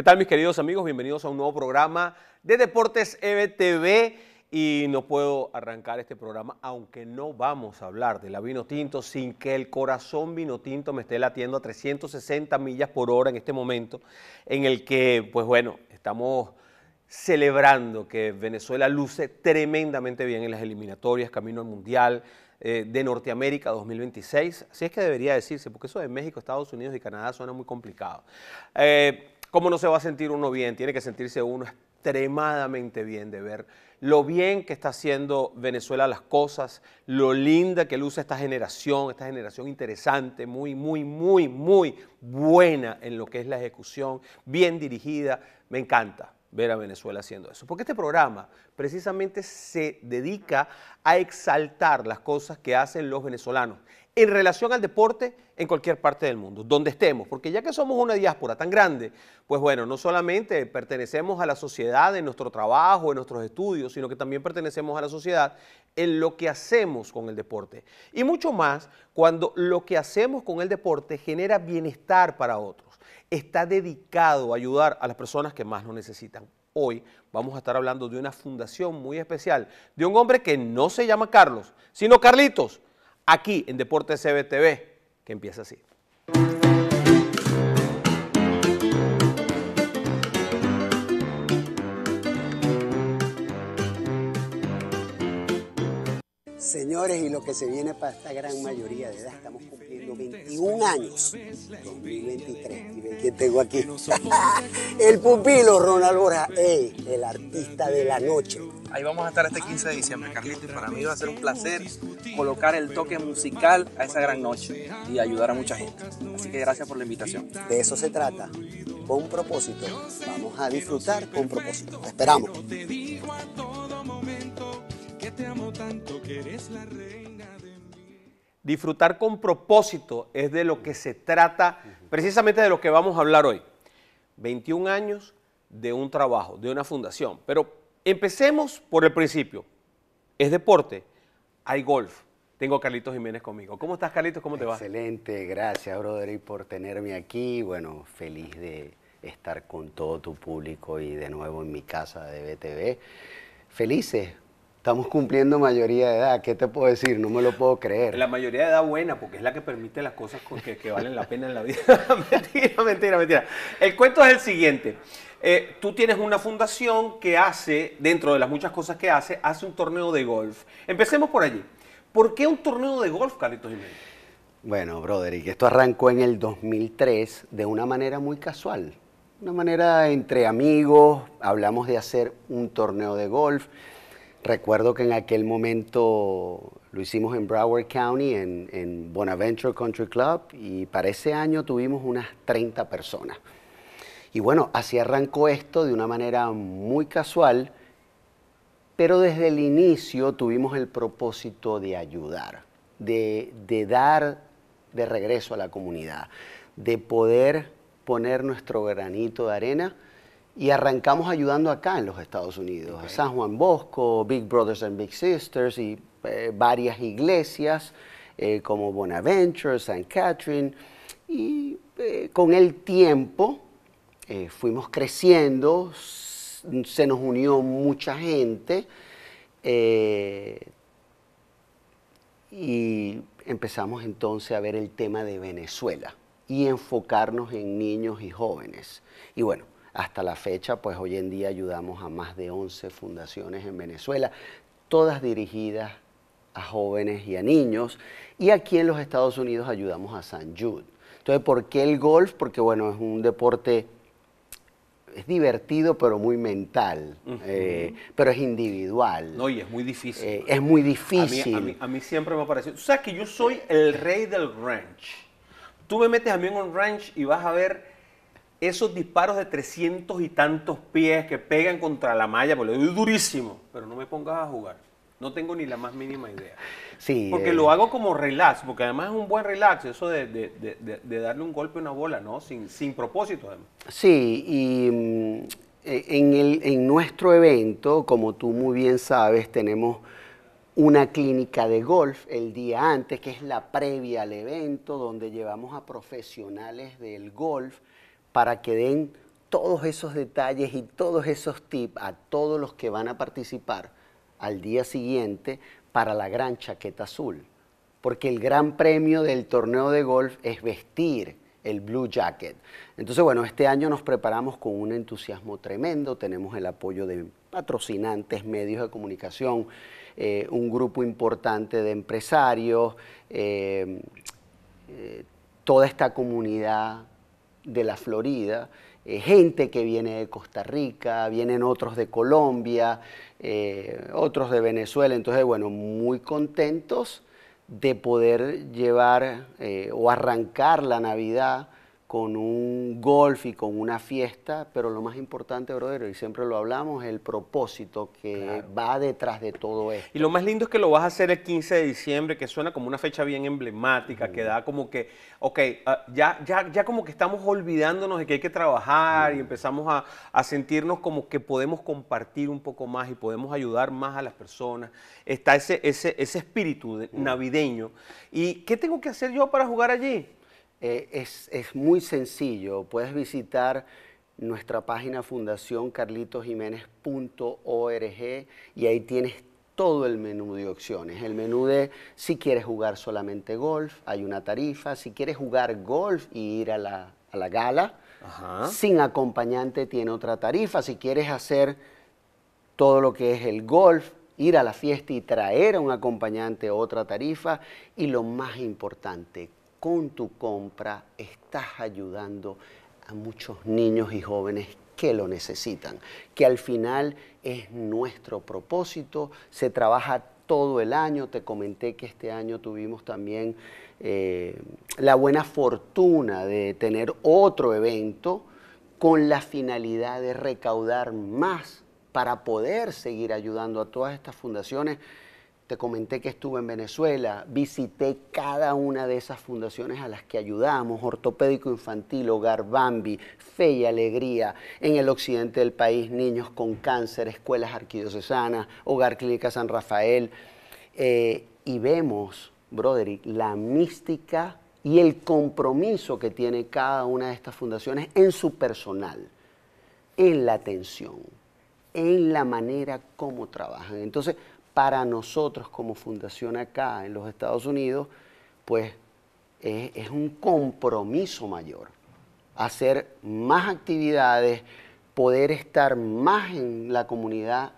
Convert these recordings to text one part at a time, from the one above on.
¿Qué tal mis queridos amigos? Bienvenidos a un nuevo programa de Deportes EBTV y no puedo arrancar este programa aunque no vamos a hablar de la vino tinto sin que el corazón vino tinto me esté latiendo a 360 millas por hora en este momento en el que pues bueno, estamos celebrando que Venezuela luce tremendamente bien en las eliminatorias, camino al Mundial, eh, de Norteamérica 2026. Así es que debería decirse, porque eso de México, Estados Unidos y Canadá suena muy complicado. Eh, ¿Cómo no se va a sentir uno bien? Tiene que sentirse uno extremadamente bien de ver lo bien que está haciendo Venezuela las cosas, lo linda que luce esta generación, esta generación interesante, muy, muy, muy, muy buena en lo que es la ejecución, bien dirigida, me encanta ver a Venezuela haciendo eso. Porque este programa precisamente se dedica a exaltar las cosas que hacen los venezolanos en relación al deporte en cualquier parte del mundo, donde estemos, porque ya que somos una diáspora tan grande, pues bueno, no solamente pertenecemos a la sociedad en nuestro trabajo, en nuestros estudios, sino que también pertenecemos a la sociedad en lo que hacemos con el deporte. Y mucho más cuando lo que hacemos con el deporte genera bienestar para otros está dedicado a ayudar a las personas que más lo necesitan. Hoy vamos a estar hablando de una fundación muy especial, de un hombre que no se llama Carlos, sino Carlitos, aquí en Deportes CBTV, que empieza así. Señores, y lo que se viene para esta gran mayoría de edad, estamos cumpliendo 21 años, 2023. Y ven quién tengo aquí. el pupilo Ronald Borja, el artista de la noche. Ahí vamos a estar este 15 de diciembre, Carlitos, y para mí va a ser un placer colocar el toque musical a esa gran noche y ayudar a mucha gente. Así que gracias por la invitación. De eso se trata, con un propósito. Vamos a disfrutar con propósito. esperamos tanto que eres la reina Disfrutar con propósito es de lo que se trata, precisamente de lo que vamos a hablar hoy. 21 años de un trabajo, de una fundación. Pero empecemos por el principio. Es deporte, hay golf. Tengo a Carlitos Jiménez conmigo. ¿Cómo estás, Carlitos? ¿Cómo te va? Excelente, gracias, Broderick, por tenerme aquí. Bueno, feliz de estar con todo tu público y de nuevo en mi casa de BTV. Felices Estamos cumpliendo mayoría de edad, ¿qué te puedo decir? No me lo puedo creer. La mayoría de edad buena, porque es la que permite las cosas que, valen la pena en la vida. mentira, mentira, mentira. El cuento es el siguiente. Eh, tú tienes una fundación que hace, dentro de las muchas cosas que hace, hace un torneo de golf. Empecemos por allí. ¿Por qué un torneo de golf, Carlitos Jiménez? Bueno, Broderick, esto arrancó en el 2003 de una manera muy casual. Una manera entre amigos, hablamos de hacer un torneo de golf. Recuerdo que en aquel momento lo hicimos en Broward County, en, Bonaventure Country Club, y para ese año tuvimos unas 30 personas. Y bueno, así arrancó esto de una manera muy casual, pero desde el inicio tuvimos el propósito de ayudar, de dar de regreso a la comunidad, de poder poner nuestro granito de arena y arrancamos ayudando acá en los Estados Unidos, San Juan Bosco, Big Brothers and Big Sisters y eh, varias iglesias eh, como Bonaventure, St. Catherine. Y eh, con el tiempo fuimos creciendo, se nos unió mucha gente y empezamos entonces a ver el tema de Venezuela y enfocarnos en niños y jóvenes. Y bueno, hasta la fecha, pues hoy en día ayudamos a más de 11 fundaciones en Venezuela, todas dirigidas a jóvenes y a niños. Y aquí en los Estados Unidos ayudamos a San Jude. Entonces, ¿por qué el golf? Porque, bueno, es un deporte, es divertido, pero muy mental, eh, pero es individual. No, y es muy difícil. Eh, es muy difícil. A mí, siempre me ha parecido. Tú sabes que yo soy el rey del ranch. Tú me metes a mí en un ranch y vas a ver esos disparos de 300 y tantos pies que pegan contra la malla, pues lo durísimo, pero no me pongas a jugar. No tengo ni la más mínima idea. Sí, porque eh. lo hago como relax, porque además es un buen relax, eso de, darle un golpe a una bola, ¿no? Sin, sin propósito, además. Sí, y mm, e, el, en nuestro evento, como tú muy bien sabes, tenemos una clínica de golf el día antes, que es la previa al evento, donde llevamos a profesionales del golf para que den todos esos detalles y todos esos tips a todos los que van a participar al día siguiente para la gran chaqueta azul. Porque el gran premio del torneo de golf es vestir el Blue Jacket. Entonces, bueno, este año nos preparamos con un entusiasmo tremendo, tenemos el apoyo de patrocinantes, medios de comunicación, eh, un grupo importante de empresarios, eh, eh, toda esta comunidad de la Florida, eh, gente que viene de Costa Rica, vienen otros de Colombia, eh, otros de Venezuela, entonces bueno, muy contentos de poder llevar eh, o arrancar la Navidad con un golf y con una fiesta, pero lo más importante, brodero, y siempre lo hablamos, el propósito que va detrás de todo esto. Y lo más lindo es que lo vas a hacer el 15 de diciembre, que suena como una fecha bien emblemática, que da como que, ok, ah, ya, ya, ya como que estamos olvidándonos de que hay que trabajar y empezamos a, sentirnos como que podemos compartir un poco más y podemos ayudar más a las personas. Está ese, ese, ese espíritu navideño. ¿Y qué tengo que hacer yo para jugar allí? Eh, es, muy sencillo. Puedes visitar nuestra página fundación fundacioncarlitosjiménez.org y ahí tienes todo el menú de opciones. El menú de si quieres jugar solamente golf, hay una tarifa. Si quieres jugar golf y ir a la, gala, sin acompañante tiene otra tarifa. Si quieres hacer todo lo que es el golf, ir a la fiesta y traer a un acompañante otra tarifa. Y lo más importante, con tu compra estás ayudando a muchos niños y jóvenes que lo necesitan, que al final es nuestro propósito, se trabaja todo el año, te comenté que este año tuvimos también eh, la buena fortuna de tener otro evento con la finalidad de recaudar más para poder seguir ayudando a todas estas fundaciones te comenté que estuve en Venezuela, visité cada una de esas fundaciones a las que ayudamos, Ortopédico Infantil, Hogar Bambi, Fe y Alegría, en el occidente del país, Niños con Cáncer, Escuelas Arquidiocesanas, Hogar Clínica San Rafael, eh, y vemos, Broderick, la mística y el compromiso que tiene cada una de estas fundaciones en su personal, en la atención, en la manera como trabajan. Entonces, para nosotros como fundación acá en los Estados Unidos, pues es, un compromiso mayor. Hacer más actividades, poder estar más en la comunidad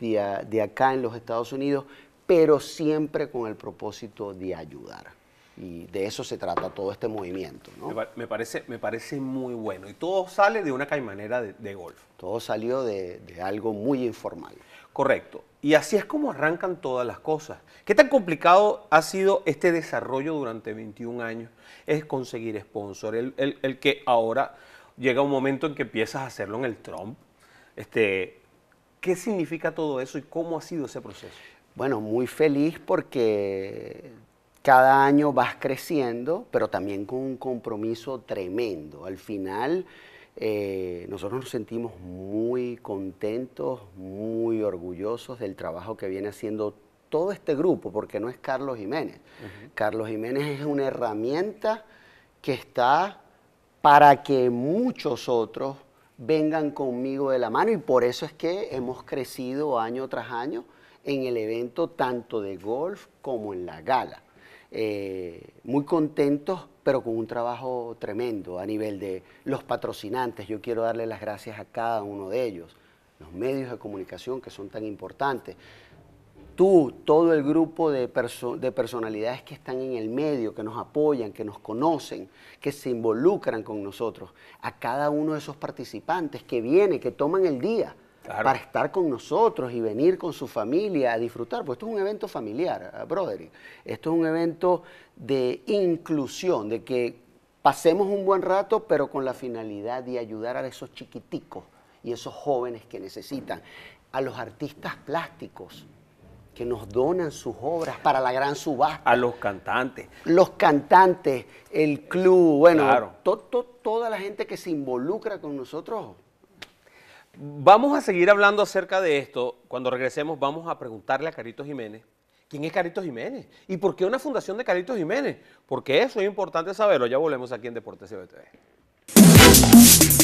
de, acá en los Estados Unidos, pero siempre con el propósito de ayudar. Y de eso se trata todo este movimiento. Me, parece, me parece muy bueno. Y todo sale de una caimanera de, golf. Todo salió de algo muy informal. Correcto. Y así es como arrancan todas las cosas. ¿Qué tan complicado ha sido este desarrollo durante 21 años? Es conseguir sponsor, el, que ahora llega un momento en que empiezas a hacerlo en el Trump. Este, ¿Qué significa todo eso y cómo ha sido ese proceso? Bueno, muy feliz porque cada año vas creciendo, pero también con un compromiso tremendo. Al final eh, nosotros nos sentimos muy contentos, muy orgullosos del trabajo que viene haciendo todo este grupo, porque no es Carlos Jiménez. Carlos Jiménez es una herramienta que está para que muchos otros vengan conmigo de la mano y por eso es que hemos crecido año tras año en el evento tanto de golf como en la gala. Eh, muy contentos pero con un trabajo tremendo a nivel de los patrocinantes. Yo quiero darle las gracias a cada uno de ellos, los medios de comunicación que son tan importantes. Tú, todo el grupo de, personalidades que están en el medio, que nos apoyan, que nos conocen, que se involucran con nosotros, a cada uno de esos participantes que viene, que toman el día para estar con nosotros y venir con su familia a disfrutar, pues esto es un evento familiar, ah, brother. Esto es un evento de inclusión, de que pasemos un buen rato, pero con la finalidad de ayudar a esos chiquiticos y esos jóvenes que necesitan, a los artistas plásticos que nos donan sus obras para la gran subasta. A los cantantes. Los cantantes, el club, bueno, toda la gente que se involucra con nosotros Vamos a seguir hablando acerca de esto. Cuando regresemos vamos a preguntarle a Carito Jiménez quién es Carito Jiménez y por qué una fundación de Carito Jiménez. Porque eso es importante saberlo. Ya volvemos aquí en Deportes CBTV.